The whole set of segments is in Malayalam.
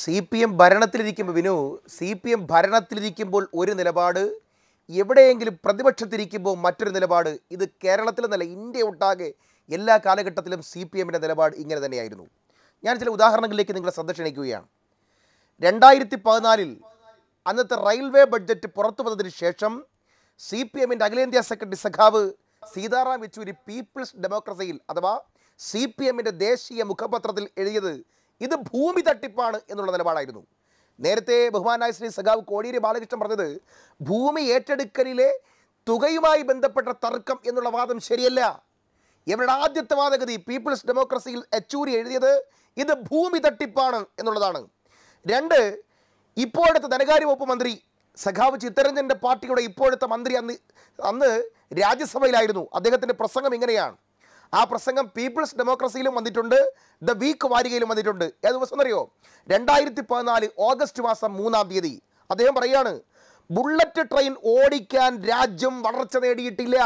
സി പി എം ഭരണത്തിലിരിക്കുമ്പോൾ വിനു സി പി എം ഭരണത്തിലിരിക്കുമ്പോൾ ഒരു നിലപാട് എവിടെയെങ്കിലും പ്രതിപക്ഷത്തിരിക്കുമ്പോൾ മറ്റൊരു നിലപാട് ഇത് കേരളത്തിലെന്നല്ല ഇന്ത്യ ഒട്ടാകെ എല്ലാ കാലഘട്ടത്തിലും സി പി എമ്മിൻ്റെ നിലപാട് ഇങ്ങനെ തന്നെയായിരുന്നു ഞാൻ ചില ഉദാഹരണങ്ങളിലേക്ക് നിങ്ങളെ ശ്രദ്ധ ക്ഷണിക്കുകയാണ് രണ്ടായിരത്തി പതിനാലിൽ അന്നത്തെ റെയിൽവേ ബഡ്ജറ്റ് പുറത്തു വന്നതിന് ശേഷം സി പി എമ്മിൻ്റെ അഖിലേന്ത്യാ സെക്രട്ടറി സഖാവ് സീതാറാം യെച്ചൂരി പീപ്പിൾസ് ഡെമോക്രസിയിൽ അഥവാ സി പി എമ്മിൻ്റെ ദേശീയ മുഖപത്രത്തിൽ എഴുതിയത് ഇത് ഭൂമി തട്ടിപ്പാണ് എന്നുള്ള നിലപാടായിരുന്നു നേരത്തെ ബഹുമാനായ ശ്രീ സഖാവ് കോടിയേരി ബാലകൃഷ്ണൻ പറഞ്ഞത് ഭൂമി ഏറ്റെടുക്കലിലെ തുകയുമായി ബന്ധപ്പെട്ട തർക്കം എന്നുള്ള വാദം ശരിയല്ല ഇവരുടെ ആദ്യത്തെ വാദഗതി പീപ്പിൾസ് ഡെമോക്രസിയിൽ യെച്ചൂരി എഴുതിയത് ഇത് ഭൂമി തട്ടിപ്പാണ് എന്നുള്ളതാണ് രണ്ട് ഇപ്പോഴത്തെ ധനകാര്യ വകുപ്പ് മന്ത്രി സഖാവ് ചിത്തരഞ്ജൻ്റെ പാർട്ടിയുടെ ഇപ്പോഴത്തെ മന്ത്രി അന്ന് അന്ന് രാജ്യസഭയിലായിരുന്നു അദ്ദേഹത്തിൻ്റെ പ്രസംഗം ഇങ്ങനെയാണ് ആ പ്രസംഗം പീപ്പിൾസ് ഡെമോക്രസിയിലും വന്നിട്ടുണ്ട് ദ വീക്ക് വാരികയിലും വന്നിട്ടുണ്ട് ഏത് ദിവസം എന്നറിയോ രണ്ടായിരത്തി പതിനാല് ഓഗസ്റ്റ് മാസം മൂന്നാം തീയതി അദ്ദേഹം പറയാണ് ബുള്ളറ്റ് ട്രെയിൻ ഓടിക്കാൻ രാജ്യം വളർച്ച നേടിയിട്ടില്ല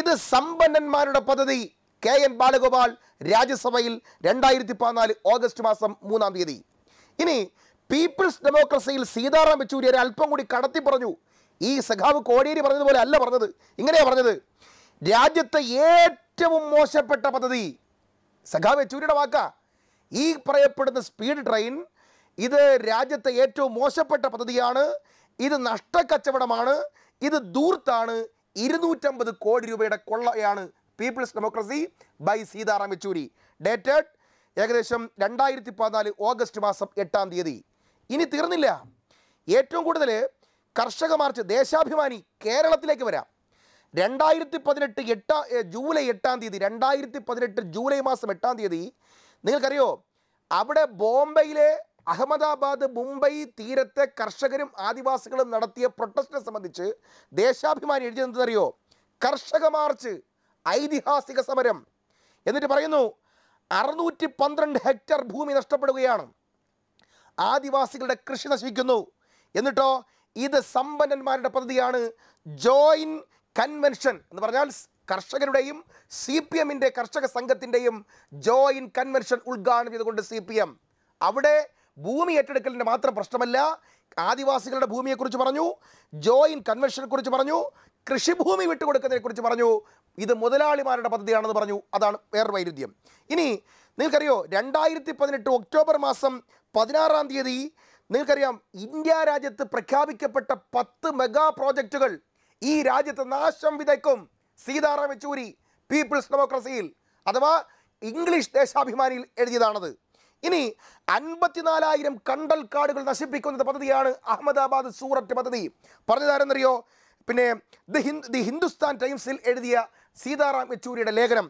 ഇത് സമ്പന്നന്മാരുടെ പദ്ധതി കെ എൻ ബാലഗോപാൽ രാജ്യസഭയിൽ രണ്ടായിരത്തി പതിനാല് ഓഗസ്റ്റ് മാസം മൂന്നാം തീയതി ഇനി പീപ്പിൾസ് ഡെമോക്രസിയിൽ സീതാറാം യെച്ചൂരി ഒരു അല്പം കൂടി കടത്തി പറഞ്ഞു ഈ സഖാവ് കോടിയേരി പറഞ്ഞതുപോലെ അല്ല പറഞ്ഞത് ഇങ്ങനെയാണ് പറഞ്ഞത് രാജ്യത്തെ ഏറ്റവും ഏറ്റവും മോശപ്പെട്ട പദ്ധതി സഖാവ് യെച്ചൂരിയുടെ വാക്ക ഈ പറയപ്പെടുന്ന സ്പീഡ് ട്രെയിൻ ഇത് രാജ്യത്തെ ഏറ്റവും മോശപ്പെട്ട പദ്ധതിയാണ് ഇത് നഷ്ടക്കച്ചവടമാണ് ഇത് ദൂർത്താണ് ഇരുന്നൂറ്റമ്പത് കോടി രൂപയുടെ കൊള്ളയാണ് People's Democracy by Sitaram Yechury dated ഏകദേശം രണ്ടായിരത്തി പതിനാല് ഓഗസ്റ്റ് മാസം എട്ടാം തീയതി ഇനി തീർന്നില്ല ഏറ്റവും കൂടുതൽ കർഷക മാർച്ച് ദേശാഭിമാനി കേരളത്തിലേക്ക് വരാം രണ്ടായിരത്തി പതിനെട്ട് എട്ടാം ജൂലൈ എട്ടാം തീയതി രണ്ടായിരത്തി പതിനെട്ട് ജൂലൈ മാസം എട്ടാം തീയതി നിങ്ങൾക്കറിയോ അവിടെ ബോംബെയിലെ അഹമ്മദാബാദ് മുംബൈ തീരത്തെ കർഷകരും ആദിവാസികളും നടത്തിയ പ്രൊട്ടസ്റ്റിനെ സംബന്ധിച്ച് ദേശാഭിമാനി എഴുതിയത് കർഷക മാർച്ച് ഐതിഹാസിക സമരം എന്നിട്ട് പറയുന്നു അറുന്നൂറ്റി പന്ത്രണ്ട് ഹെക്ടർ ഭൂമി നഷ്ടപ്പെടുകയാണ് ആദിവാസികളുടെ കൃഷി നശിക്കുന്നു എന്നിട്ടോ ഇത് സമ്പന്നന്മാരുടെ പദ്ധതിയാണ് ജോയിൻ കൺവെൻഷൻ എന്ന് പറഞ്ഞാൽ കർഷകരുടെയും സി പി എമ്മിൻ്റെ കർഷക സംഘത്തിൻ്റെയും ജോയിൻ കൺവെൻഷൻ ഉദ്ഘാടനം ചെയ്തുകൊണ്ട് സി പി എം അവിടെ ഭൂമി ഏറ്റെടുക്കലിൻ്റെ മാത്രം പ്രശ്നമല്ല ആദിവാസികളുടെ ഭൂമിയെക്കുറിച്ച് പറഞ്ഞു ജോയിൻ കുറിച്ച് പറഞ്ഞു കൃഷിഭൂമി വിട്ടുകൊടുക്കുന്നതിനെക്കുറിച്ച് പറഞ്ഞു ഇത് മുതലാളിമാരുടെ പദ്ധതിയാണെന്ന് പറഞ്ഞു അതാണ് വേറെ വൈരുദ്ധ്യം ഇനി നിങ്ങൾക്കറിയോ രണ്ടായിരത്തി പതിനെട്ട് ഒക്ടോബർ മാസം പതിനാറാം തീയതി നിങ്ങൾക്കറിയാം ഇന്ത്യ രാജ്യത്ത് പ്രഖ്യാപിക്കപ്പെട്ട പത്ത് മെഗാ പ്രോജക്റ്റുകൾ ഈ രാജ്യത്ത് നാശം വിതയ്ക്കും സീതാറാം യെച്ചൂരി പീപ്പിൾസ് ഡെമോക്രസിയിൽ അഥവാ ഇംഗ്ലീഷ് ദേശാഭിമാനിയിൽ എഴുതിയതാണത് ഇനി അൻപത്തിനാലായിരം കണ്ടൽ കാടുകൾ നശിപ്പിക്കുന്ന പദ്ധതിയാണ് അഹമ്മദാബാദ് സൂററ്റ് പദ്ധതി പറഞ്ഞതാരെന്നറിയോ പിന്നെ ദി ഹിന്ദു ദി ഹിന്ദുസ്ഥാൻ ടൈംസിൽ എഴുതിയ സീതാറാം യെച്ചൂരിയുടെ ലേഖനം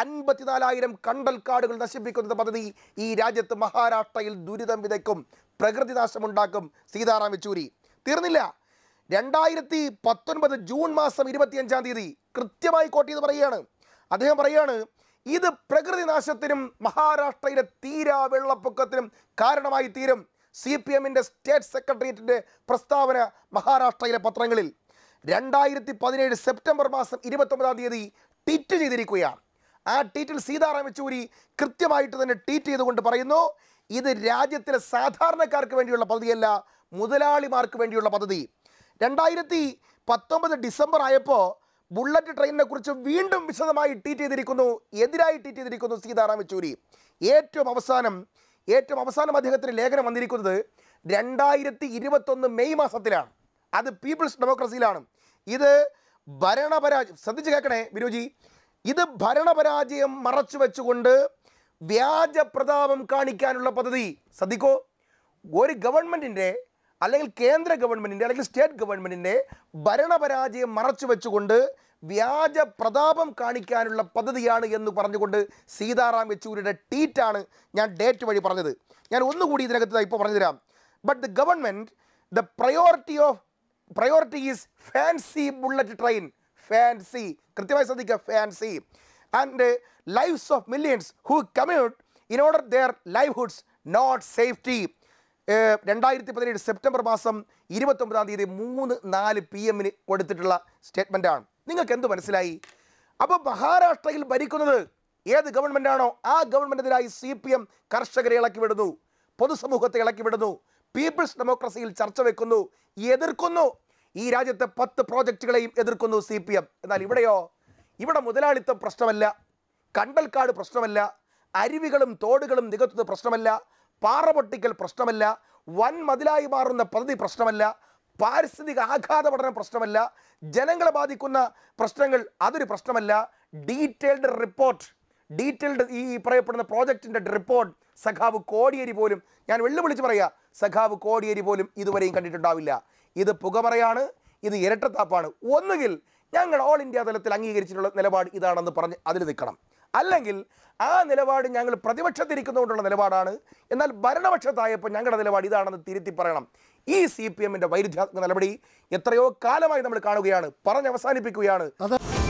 അൻപത്തിനാലായിരം കണ്ടൽ കാടുകൾ നശിപ്പിക്കുന്ന പദ്ധതി ഈ രാജ്യത്ത് മഹാരാഷ്ട്രയിൽ ദുരിതം വിതയ്ക്കും പ്രകൃതിനാശമുണ്ടാക്കും സീതാറാം യെച്ചൂരി തീർന്നില്ല രണ്ടായിരത്തി പത്തൊൻപത് ജൂൺ മാസം ഇരുപത്തിയഞ്ചാം തീയതി കൃത്യമായി കോട്ടി എന്ന് പറയുകയാണ് അദ്ദേഹം പറയുകയാണ് ഇത് പ്രകൃതി നാശത്തിനും മഹാരാഷ്ട്രയിലെ തീരാ വെള്ളപ്പൊക്കത്തിനും കാരണമായി തീരും സി പി എമ്മിൻ്റെ സ്റ്റേറ്റ് സെക്രട്ടേറിയറ്റിൻ്റെ പ്രസ്താവന മഹാരാഷ്ട്രയിലെ പത്രങ്ങളിൽ രണ്ടായിരത്തി പതിനേഴ് സെപ്റ്റംബർ മാസം ഇരുപത്തൊമ്പതാം തീയതി ട്വീറ്റ് ചെയ്തിരിക്കുകയാണ് ആ ട്വീറ്റിൽ സീതാറാം യെച്ചൂരി കൃത്യമായിട്ട് തന്നെ ട്വീറ്റ് ചെയ്തുകൊണ്ട് പറയുന്നു ഇത് രാജ്യത്തിലെ സാധാരണക്കാർക്ക് വേണ്ടിയുള്ള പദ്ധതിയല്ല മുതലാളിമാർക്ക് വേണ്ടിയുള്ള പദ്ധതി രണ്ടായിരത്തി പത്തൊമ്പത് ഡിസംബർ ആയപ്പോൾ ബുള്ളറ്റ് ട്രെയിനിനെ കുറിച്ച് വീണ്ടും വിശദമായി ട്വീറ്റ് ചെയ്തിരിക്കുന്നു എതിരായി ട്വീറ്റ് ചെയ്തിരിക്കുന്നു സീതാറാം യെച്ചൂരി ഏറ്റവും അവസാനം ഏറ്റവും അവസാനം അദ്ദേഹത്തിന് ലേഖനം വന്നിരിക്കുന്നത് രണ്ടായിരത്തി ഇരുപത്തൊന്ന് മെയ് മാസത്തിലാണ് അത് പീപ്പിൾസ് ഡെമോക്രസിയിലാണ് ഇത് ഭരണപരാജയം ശ്രദ്ധിച്ച് കേൾക്കണേ ബിരുജി ഇത് ഭരണപരാജയം മറച്ചു വെച്ചുകൊണ്ട് വ്യാജ പ്രതാപം കാണിക്കാനുള്ള പദ്ധതി ശ്രദ്ധിക്കോ ഒരു ഗവൺമെൻറ്റിൻ്റെ അല്ലെങ്കിൽ കേന്ദ്ര ഗവൺമെൻറ്റിൻ്റെ അല്ലെങ്കിൽ സ്റ്റേറ്റ് ഗവൺമെൻറ്റിൻ്റെ ഭരണപരാജയം മറച്ചു വെച്ചുകൊണ്ട് വ്യാജ പ്രതാപം കാണിക്കാനുള്ള പദ്ധതിയാണ് എന്ന് പറഞ്ഞുകൊണ്ട് സീതാറാം യെച്ചൂരിയുടെ ട്വീറ്റാണ് ഞാൻ ഡേറ്റ് വഴി പറഞ്ഞത് ഞാൻ ഒന്നുകൂടി ഇതിനകത്ത് ഇപ്പോൾ പറഞ്ഞു തരാം but the government the priority of priority is fancy bullet train fancy കൃത്യമായി ശ്രദ്ധിക്കുക fancy and lives of millions who commute in order their livelihoods not safety രണ്ടായിരത്തി പതിനേഴ് സെപ്റ്റംബർ മാസം ഇരുപത്തൊമ്പതാം തീയതി മൂന്ന് നാല് പി എമ്മിന് കൊടുത്തിട്ടുള്ള സ്റ്റേറ്റ്മെൻറ്റാണ് നിങ്ങൾക്ക് എന്ത് മനസ്സിലായി അപ്പോൾ മഹാരാഷ്ട്രയിൽ ഭരിക്കുന്നത് ഏത് ഗവൺമെൻറ്റാണോ ആ ഗവൺമെൻറ്റിനെതിരായി സി പി എം കർഷകരെ ഇളക്കി വിടുന്നു പൊതുസമൂഹത്തെ ഇളക്കി വിടുന്നു പീപ്പിൾസ് ഡെമോക്രസിയിൽ ചർച്ച വെക്കുന്നു എതിർക്കുന്നു ഈ രാജ്യത്തെ പത്ത് പ്രോജക്റ്റുകളെയും എതിർക്കുന്നു സി പി എം എന്നാൽ ഇവിടെയോ ഇവിടെ മുതലാളിത്തം പ്രശ്നമല്ല കണ്ടൽക്കാട് പ്രശ്നമല്ല അരുവികളും തോടുകളും നികത്തുന്നത് പ്രശ്നമല്ല പാറ പൊട്ടിക്കൽ പ്രശ്നമല്ല വൻ മതിലായി മാറുന്ന പദ്ധതി പ്രശ്നമല്ല പാരിസ്ഥിതിക ആഘാത പഠനം പ്രശ്നമല്ല ജനങ്ങളെ ബാധിക്കുന്ന പ്രശ്നങ്ങൾ അതൊരു പ്രശ്നമല്ല ഡീറ്റെയിൽഡ് റിപ്പോർട്ട് ഡീറ്റെയിൽഡ് ഈ പറയപ്പെടുന്ന പ്രോജക്റ്റിൻ്റെ റിപ്പോർട്ട് സഖാവ് കോടിയേരി പോലും ഞാൻ വെള്ളുവിളിച്ച് പറയുക സഖാവ് കോടിയേരി പോലും ഇതുവരെയും കണ്ടിട്ടുണ്ടാവില്ല ഇത് പുകമറയാണ് ഇത് ഇരട്ടത്താപ്പാണ് ഒന്നുകിൽ ഞങ്ങൾ ഓൾ ഇന്ത്യ തലത്തിൽ അംഗീകരിച്ചിട്ടുള്ള നിലപാട് ഇതാണെന്ന് പറഞ്ഞ് അതിൽ നിൽക്കണം അല്ലെങ്കിൽ ആ നിലപാട് ഞങ്ങൾ പ്രതിപക്ഷത്തിരിക്കുന്നതുകൊണ്ടുള്ള നിലപാടാണ് എന്നാൽ ഭരണപക്ഷത്തായപ്പോൾ ഞങ്ങളുടെ നിലപാട് ഇതാണെന്ന് തിരുത്തി പറയണം ഈ സി പി എമ്മിൻ്റെ വൈരുദ്ധ്യാത്മക നടപടി എത്രയോ കാലമായി നമ്മൾ കാണുകയാണ് പറഞ്ഞവസാനിപ്പിക്കുകയാണ്